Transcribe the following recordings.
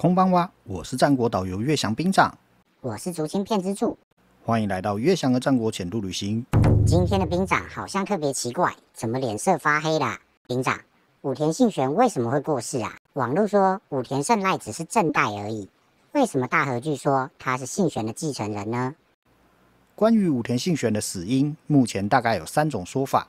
空邦蛙，我是战国导游岳翔兵长，我是竹青片之助，欢迎来到岳翔的战国浅度旅行。今天的兵长好像特别奇怪，怎么脸色发黑了？兵长，武田信玄为什么会过世啊？网络说武田胜赖只是正代而已，为什么大和剧说他是信玄的继承人呢？关于武田信玄的死因，目前大概有三种说法。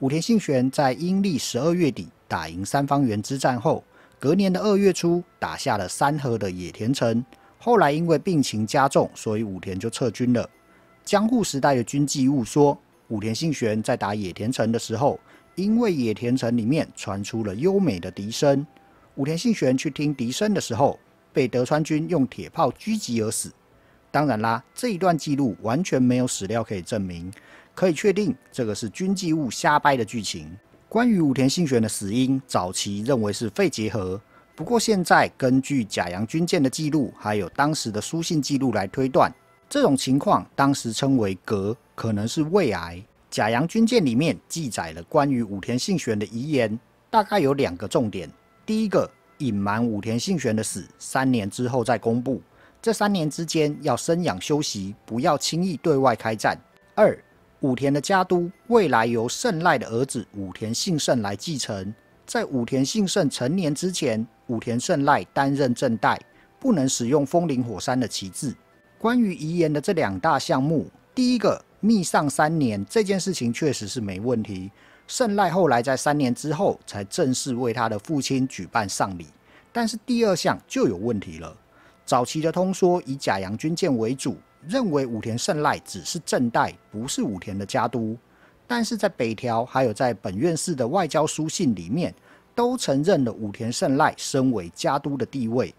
武田信玄在阴历十二月底打赢三方原之战后。隔年的二月初，打下了三河的野田城。后来因为病情加重，所以武田就撤军了。江户时代的军纪物说，武田信玄在打野田城的时候，因为野田城里面传出了优美的笛声，武田信玄去听笛声的时候，被德川军用铁炮狙击而死。当然啦，这一段记录完全没有史料可以证明，可以确定这个是军纪物瞎掰的剧情。关于武田信玄的死因，早期认为是肺结核，不过现在根据假阳军舰的记录，还有当时的书信记录来推断，这种情况当时称为“膈”，可能是胃癌。假阳军舰里面记载了关于武田信玄的遗言，大概有两个重点：第一个，隐瞒武田信玄的死，三年之后再公布；这三年之间要生养休息，不要轻易对外开战。二武田的家督未来由胜赖的儿子武田信胜来继承。在武田信胜成年之前，武田胜赖担任正代，不能使用风林火山的旗帜。关于遗言的这两大项目，第一个密上三年这件事情确实是没问题。胜赖后来在三年之后才正式为他的父亲举办丧礼，但是第二项就有问题了。早期的通说以假洋军舰为主。认为武田胜赖只是正代，不是武田的家督，但是在北条还有在本院士的外交书信里面，都承认了武田胜赖身为家督的地位，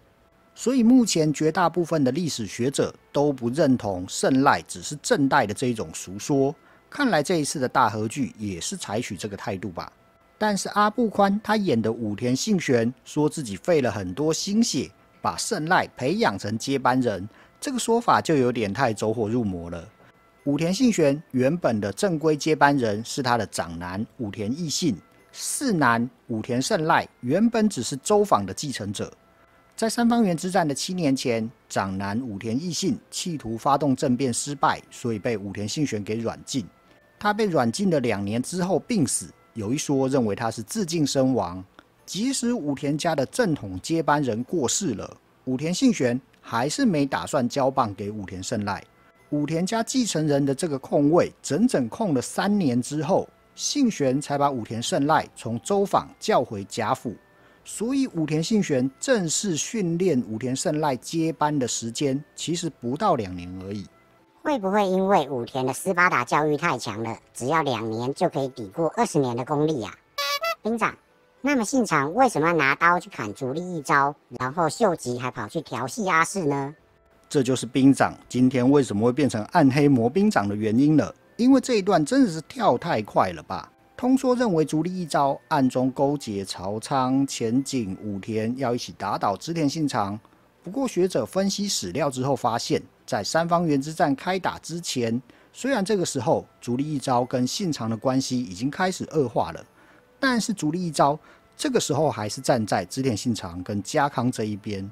所以目前绝大部分的历史学者都不认同胜赖只是正代的这一种俗说。看来这一次的大和剧也是采取这个态度吧。但是阿部宽他演的武田信玄，说自己费了很多心血，把胜赖培养成接班人。这个说法就有点太走火入魔了。武田信玄原本的正规接班人是他的长男武田义信，四男武田胜赖原本只是周访的继承者。在三方原之战的七年前，长男武田义信企图发动政变失败，所以被武田信玄给软禁。他被软禁了两年之后病死，有一说认为他是自尽身亡。即使武田家的正统接班人过世了，武田信玄。还是没打算交棒给武田胜赖。武田家继承人的这个空位，整整空了三年之后，信玄才把武田胜赖从周访叫回甲府。所以武田信玄正式训练武田胜赖接班的时间，其实不到两年而已。会不会因为武田的斯巴达教育太强了，只要两年就可以抵过二十年的功力呀？兵长。那么信长为什么要拿刀去砍足利一招，然后秀吉还跑去调戏阿四呢？这就是兵长今天为什么会变成暗黑魔兵长的原因了。因为这一段真的是跳太快了吧？通说认为足利一招暗中勾结朝仓、前井、武田，要一起打倒织田信长。不过学者分析史料之后发现，在三方原之战开打之前，虽然这个时候足利一招跟信长的关系已经开始恶化了。但是主利一招，这个时候还是站在织田信长跟家康这一边，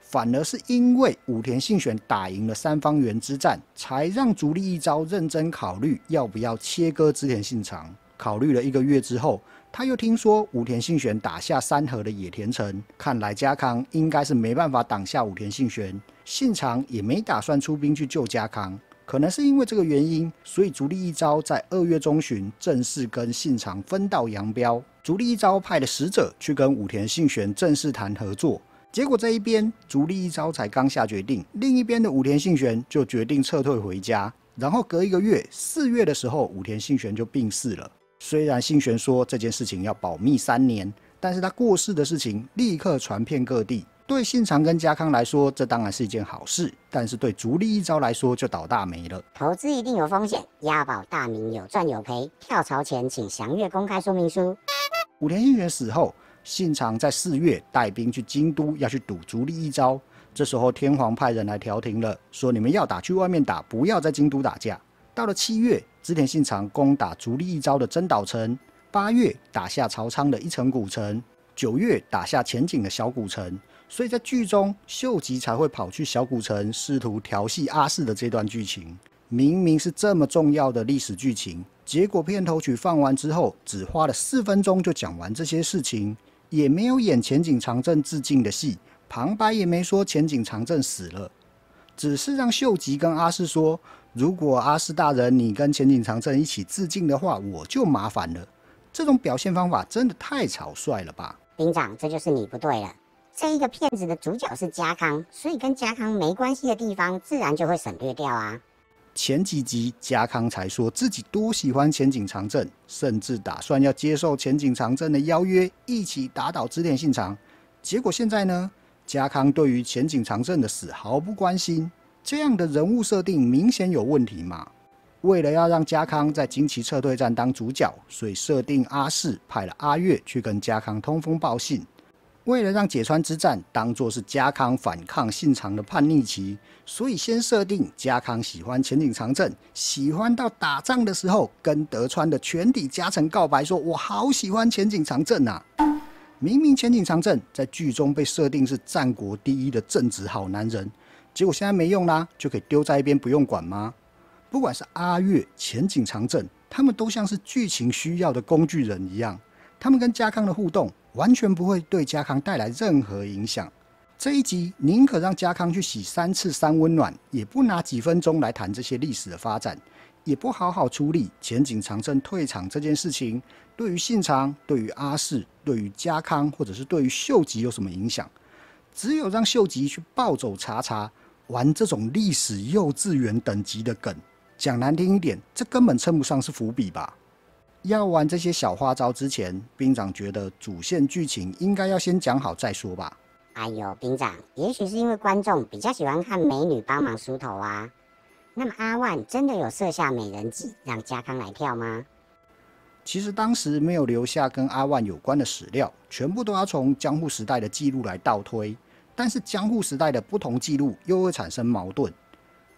反而是因为武田信玄打赢了三方原之战，才让足利一招认真考虑要不要切割织田信长。考虑了一个月之后，他又听说武田信玄打下三河的野田城，看来家康应该是没办法挡下武田信玄，信长也没打算出兵去救家康。可能是因为这个原因，所以足利义昭在二月中旬正式跟信长分道扬镳。足利义昭派的使者去跟武田信玄正式谈合作，结果这一边足利义昭才刚下决定，另一边的武田信玄就决定撤退回家。然后隔一个月，四月的时候，武田信玄就病逝了。虽然信玄说这件事情要保密三年，但是他过世的事情立刻传遍各地。对信长跟家康来说，这当然是一件好事，但是对足利一招来说就倒大霉了。投资一定有风险，押宝大名有赚有赔。跳槽前请详阅公开说明书。武田信元死后，信长在四月带兵去京都，要去赌足利一招。这时候天皇派人来调停了，说你们要打去外面打，不要在京都打架。到了七月，织田信长攻打足利一招的真岛城，八月打下朝仓的一城古城，九月打下前景的小古城。所以在剧中，秀吉才会跑去小古城试图调戏阿四的这段剧情，明明是这么重要的历史剧情，结果片头曲放完之后，只花了四分钟就讲完这些事情，也没有演前景长政致敬的戏，旁白也没说前景长政死了，只是让秀吉跟阿四说：“如果阿四大人你跟前景长政一起致敬的话，我就麻烦了。”这种表现方法真的太草率了吧！警长，这就是你不对了。这一个骗子的主角是家康，所以跟家康没关系的地方自然就会省略掉啊。前几集家康才说自己多喜欢前景长政，甚至打算要接受前景长政的邀约，一起打倒织田信长。结果现在呢，家康对于前景长政的死毫不关心，这样的人物设定明显有问题嘛？为了要让家康在京崎撤退战当主角，所以设定阿市派了阿月去跟家康通风报信。为了让解川之战当做是家康反抗信长的叛逆期，所以先设定家康喜欢前景长政，喜欢到打仗的时候跟德川的全体家臣告白，说我好喜欢前景长政啊！明明前景长政在剧中被设定是战国第一的正直好男人，结果现在没用啦，就可以丢在一边不用管吗？不管是阿月、前景长政，他们都像是剧情需要的工具人一样。他们跟家康的互动完全不会对家康带来任何影响。这一集宁可让家康去洗三次三温暖，也不拿几分钟来谈这些历史的发展，也不好好处理前景长征退场这件事情。对于信长、对于阿市、对于家康，或者是对于秀吉有什么影响？只有让秀吉去暴走查查，玩这种历史幼稚园等级的梗。讲难听一点，这根本称不上是伏笔吧。要玩这些小花招之前，兵长觉得主线剧情应该要先讲好再说吧。哎呦，兵长，也许是因为观众比较喜欢看美女帮忙梳头啊。那么阿万真的有设下美人计让家康来跳吗？其实当时没有留下跟阿万有关的史料，全部都要从江户时代的记录来倒推。但是江户时代的不同记录又会产生矛盾。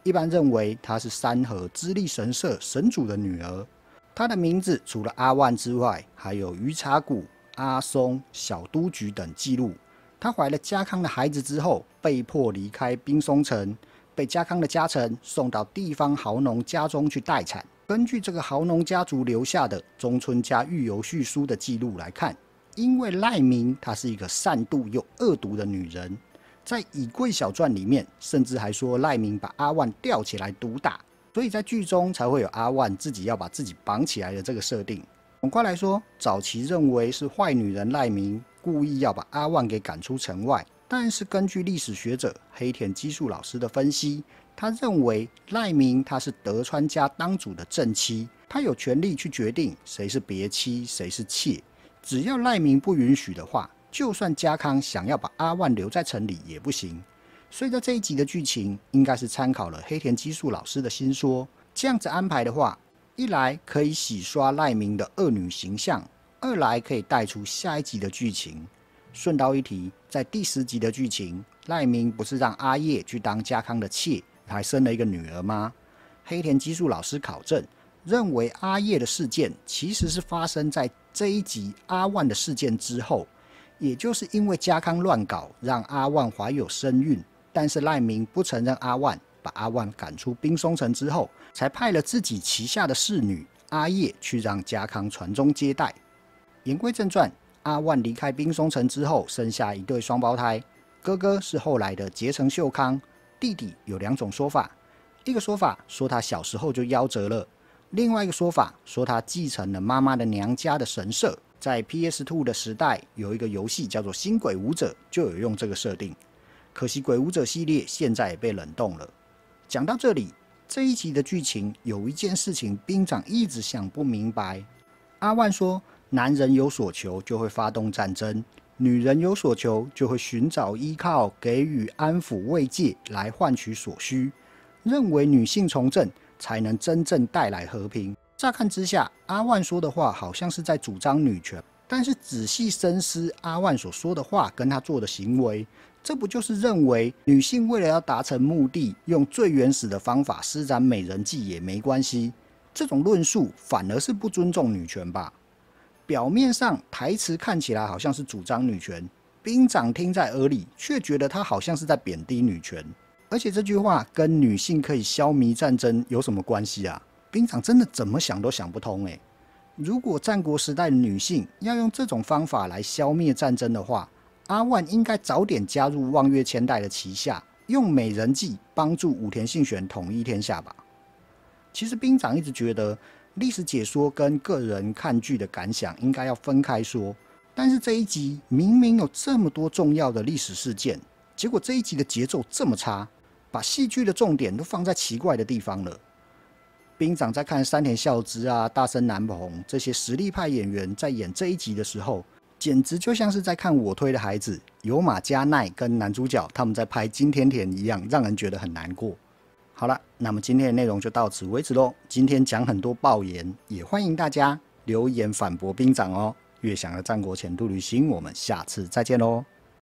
一般认为她是三河资历神社神主的女儿。他的名字除了阿万之外，还有鱼茶谷、阿松、小都局等记录。他怀了家康的孩子之后，被迫离开冰松城，被家康的家臣送到地方豪农家中去待产。根据这个豪农家族留下的中村家玉游叙书的记录来看，因为赖明她是一个善妒又恶毒的女人，在以贵小传里面甚至还说赖明把阿万吊起来毒打。所以在剧中才会有阿万自己要把自己绑起来的这个设定。总的来说，早期认为是坏女人赖明故意要把阿万给赶出城外，但是根据历史学者黑田基树老师的分析，他认为赖明他是德川家当主的正妻，他有权利去决定谁是别妻谁是妾，只要赖明不允许的话，就算家康想要把阿万留在城里也不行。所以在这一集的剧情，应该是参考了黑田基树老师的新说。这样子安排的话，一来可以洗刷赖明的恶女形象，二来可以带出下一集的剧情。顺道一提，在第十集的剧情，赖明不是让阿叶去当家康的妾，还生了一个女儿吗？黑田基树老师考证认为，阿叶的事件其实是发生在这一集阿万的事件之后，也就是因为家康乱搞，让阿万怀有身孕。但是赖明不承认阿万把阿万赶出冰松城之后，才派了自己旗下的侍女阿叶去让家康传宗接代。言归正传，阿万离开冰松城之后，生下一对双胞胎，哥哥是后来的结成秀康，弟弟有两种说法，一个说法说他小时候就夭折了，另外一个说法说他继承了妈妈的娘家的神社。在 p s Two 的时代，有一个游戏叫做《新鬼舞者》，就有用这个设定。可惜，《鬼武者》系列现在也被冷冻了。讲到这里，这一集的剧情有一件事情，兵长一直想不明白。阿万说：“男人有所求就会发动战争，女人有所求就会寻找依靠，给予安抚慰藉来换取所需。认为女性从政才能真正带来和平。”乍看之下，阿万说的话好像是在主张女权，但是仔细深思，阿万所说的话跟他做的行为。这不就是认为女性为了要达成目的，用最原始的方法施展美人计也没关系？这种论述反而是不尊重女权吧？表面上台词看起来好像是主张女权，兵长听在耳里却觉得他好像是在贬低女权。而且这句话跟女性可以消弭战争有什么关系啊？兵长真的怎么想都想不通诶。如果战国时代女性要用这种方法来消灭战争的话，阿万应该早点加入望月千代的旗下，用美人计帮助武田信玄统一天下吧。其实兵长一直觉得历史解说跟个人看剧的感想应该要分开说，但是这一集明明有这么多重要的历史事件，结果这一集的节奏这么差，把戏剧的重点都放在奇怪的地方了。兵长在看山田孝之啊、大森南朋这些实力派演员在演这一集的时候。简直就像是在看我推的孩子有马加奈跟男主角他们在拍《金田甜》一样，让人觉得很难过。好了，那么今天的内容就到此为止喽。今天讲很多爆言，也欢迎大家留言反驳兵长哦。越想的战国前度旅行，我们下次再见喽。